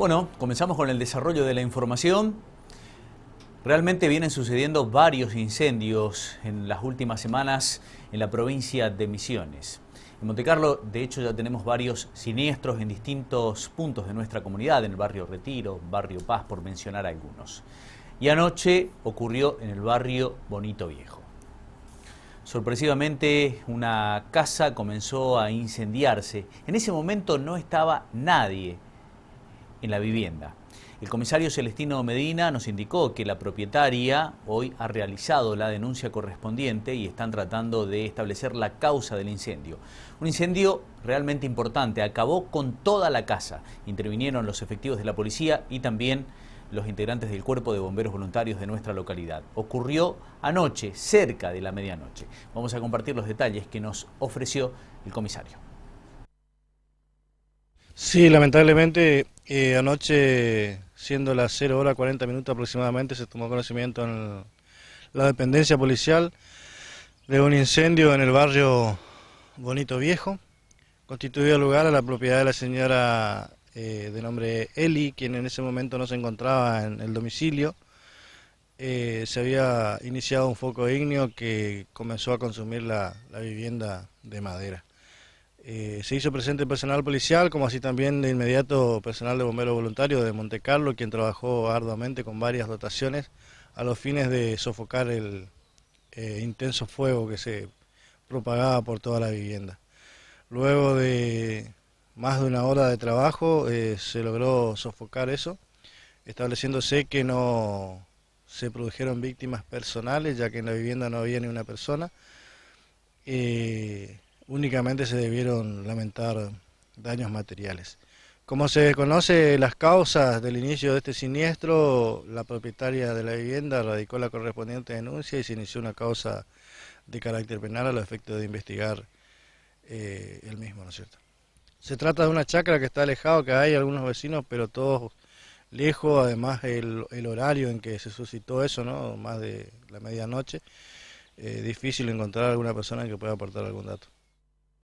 Bueno, comenzamos con el desarrollo de la información. Realmente vienen sucediendo varios incendios en las últimas semanas en la provincia de Misiones. En Montecarlo, de hecho, ya tenemos varios siniestros en distintos puntos de nuestra comunidad, en el barrio Retiro, barrio Paz, por mencionar algunos. Y anoche ocurrió en el barrio Bonito Viejo. Sorpresivamente, una casa comenzó a incendiarse. En ese momento no estaba nadie en la vivienda. El comisario Celestino Medina nos indicó que la propietaria hoy ha realizado la denuncia correspondiente y están tratando de establecer la causa del incendio. Un incendio realmente importante, acabó con toda la casa. Intervinieron los efectivos de la policía y también los integrantes del cuerpo de bomberos voluntarios de nuestra localidad. Ocurrió anoche, cerca de la medianoche. Vamos a compartir los detalles que nos ofreció el comisario. Sí, lamentablemente eh, anoche, siendo las 0 horas 40 minutos aproximadamente, se tomó conocimiento en la dependencia policial de un incendio en el barrio Bonito Viejo, constituido lugar a la propiedad de la señora eh, de nombre Eli, quien en ese momento no se encontraba en el domicilio. Eh, se había iniciado un foco ígneo que comenzó a consumir la vivienda de madera. Eh, se hizo presente personal policial, como así también de inmediato personal de bomberos voluntarios de Monte Carlo, quien trabajó arduamente con varias dotaciones a los fines de sofocar el eh, intenso fuego que se propagaba por toda la vivienda. Luego de más de una hora de trabajo eh, se logró sofocar eso, estableciéndose que no se produjeron víctimas personales, ya que en la vivienda no había ni una persona únicamente se debieron lamentar daños materiales. Como se conoce las causas del inicio de este siniestro, la propietaria de la vivienda radicó la correspondiente denuncia y se inició una causa de carácter penal a los efectos de investigar eh, el mismo, ¿no es cierto? Se trata de una chacra que está alejado, que hay algunos vecinos, pero todos lejos, además el, horario en que se suscitó eso, ¿no? Más de la medianoche, eh, difícil encontrar alguna persona que pueda aportar algún dato.